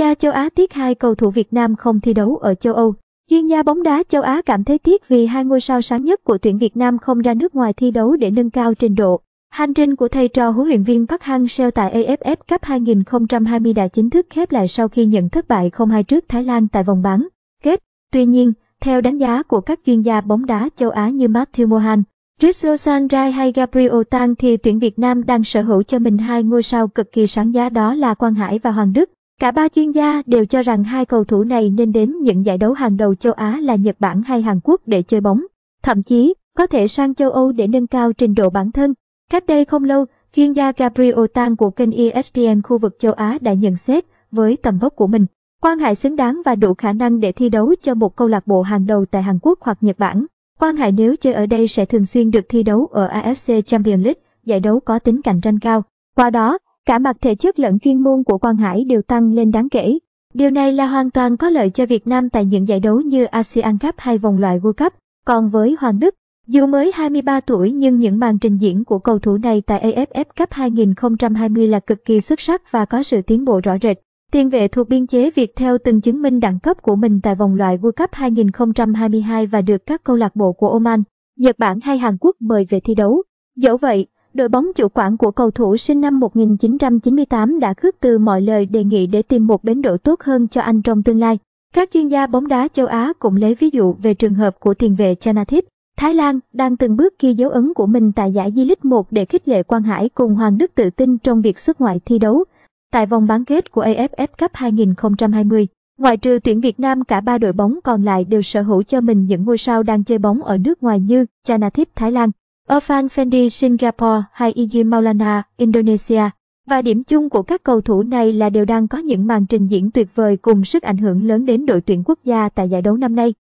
gia châu Á tiếc hai cầu thủ Việt Nam không thi đấu ở châu Âu. Chuyên gia bóng đá châu Á cảm thấy tiếc vì hai ngôi sao sáng nhất của tuyển Việt Nam không ra nước ngoài thi đấu để nâng cao trình độ. Hành trình của thầy trò huấn luyện viên Park Hang-seo tại AFF Cup 2020 đã chính thức khép lại sau khi nhận thất bại 0-2 trước Thái Lan tại vòng bán kết. Tuy nhiên, theo đánh giá của các chuyên gia bóng đá châu Á như Matthew Mohan, Rizlo Sanjay hay Gabriel Tang thì tuyển Việt Nam đang sở hữu cho mình hai ngôi sao cực kỳ sáng giá đó là Quang Hải và Hoàng Đức. Cả ba chuyên gia đều cho rằng hai cầu thủ này nên đến những giải đấu hàng đầu châu Á là Nhật Bản hay Hàn Quốc để chơi bóng, thậm chí có thể sang châu Âu để nâng cao trình độ bản thân. Cách đây không lâu, chuyên gia Gabriel Tan của kênh ESPN khu vực châu Á đã nhận xét với tầm vóc của mình, quan hệ xứng đáng và đủ khả năng để thi đấu cho một câu lạc bộ hàng đầu tại Hàn Quốc hoặc Nhật Bản. Quan hệ nếu chơi ở đây sẽ thường xuyên được thi đấu ở AFC Champions League, giải đấu có tính cạnh tranh cao. Qua đó, cả mặt thể chất lẫn chuyên môn của Quang Hải đều tăng lên đáng kể. Điều này là hoàn toàn có lợi cho Việt Nam tại những giải đấu như ASEAN Cup hay vòng loại World Cup. Còn với Hoàng Đức, dù mới 23 tuổi nhưng những màn trình diễn của cầu thủ này tại AFF Cup 2020 là cực kỳ xuất sắc và có sự tiến bộ rõ rệt. Tiền vệ thuộc biên chế Việt theo từng chứng minh đẳng cấp của mình tại vòng loại World Cup 2022 và được các câu lạc bộ của Oman, Nhật Bản hay Hàn Quốc mời về thi đấu. Dẫu vậy, đội bóng chủ quản của cầu thủ sinh năm 1998 đã khước từ mọi lời đề nghị để tìm một bến đỗ tốt hơn cho anh trong tương lai. Các chuyên gia bóng đá châu Á cũng lấy ví dụ về trường hợp của tiền vệ Chanathip. Thái Lan đang từng bước ghi dấu ấn của mình tại giải Di League 1 để khích lệ Quang Hải cùng Hoàng Đức tự tin trong việc xuất ngoại thi đấu. Tại vòng bán kết của AFF Cup 2020, ngoại trừ tuyển Việt Nam cả ba đội bóng còn lại đều sở hữu cho mình những ngôi sao đang chơi bóng ở nước ngoài như Chanathip Thái Lan, Irfan Fendi Singapore hay Iji Maulana Indonesia. Và điểm chung của các cầu thủ này là đều đang có những màn trình diễn tuyệt vời cùng sức ảnh hưởng lớn đến đội tuyển quốc gia tại giải đấu năm nay.